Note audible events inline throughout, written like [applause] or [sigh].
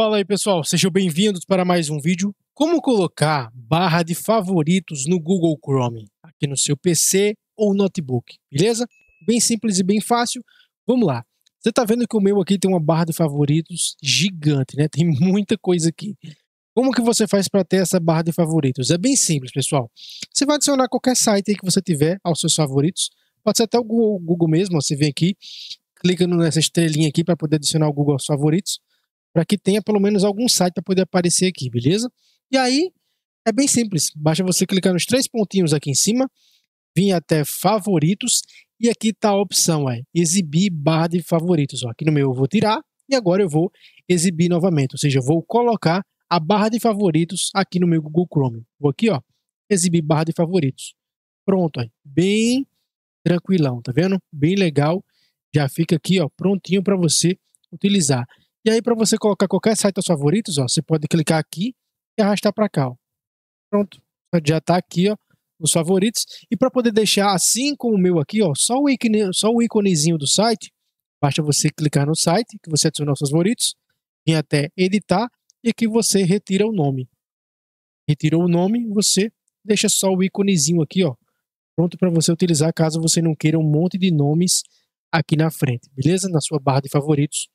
Fala aí pessoal, sejam bem-vindos para mais um vídeo. Como colocar barra de favoritos no Google Chrome, aqui no seu PC ou notebook, beleza? Bem simples e bem fácil. Vamos lá. Você está vendo que o meu aqui tem uma barra de favoritos gigante, né? Tem [laughs] muita coisa aqui. Como que você faz para ter essa barra de favoritos? É bem simples, pessoal. Você vai adicionar qualquer site que você tiver aos seus favoritos. Pode ser até o Google mesmo, você vem aqui, clica nessa estrelinha aqui para poder adicionar o Google aos favoritos para que tenha pelo menos algum site para poder aparecer aqui, beleza? E aí é bem simples, basta você clicar nos três pontinhos aqui em cima, vir até favoritos e aqui está a opção, é exibir barra de favoritos. Ó. Aqui no meu eu vou tirar e agora eu vou exibir novamente, ou seja, eu vou colocar a barra de favoritos aqui no meu Google Chrome. Vou aqui, ó, exibir barra de favoritos. Pronto, aí. bem tranquilão, tá vendo? Bem legal. Já fica aqui, ó, prontinho para você utilizar. E aí, para você colocar qualquer site aos favoritos, ó, você pode clicar aqui e arrastar para cá. Ó. Pronto, já está aqui ó, nos favoritos. E para poder deixar assim como o meu aqui, ó, só, o ícone, só o íconezinho do site, basta você clicar no site que você adicionou aos favoritos, vem até editar e aqui você retira o nome. Retirou o nome, você deixa só o íconezinho aqui, ó, pronto para você utilizar caso você não queira um monte de nomes aqui na frente, beleza? Na sua barra de favoritos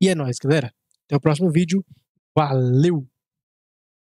e é nóis, galera. Até o próximo vídeo. Valeu!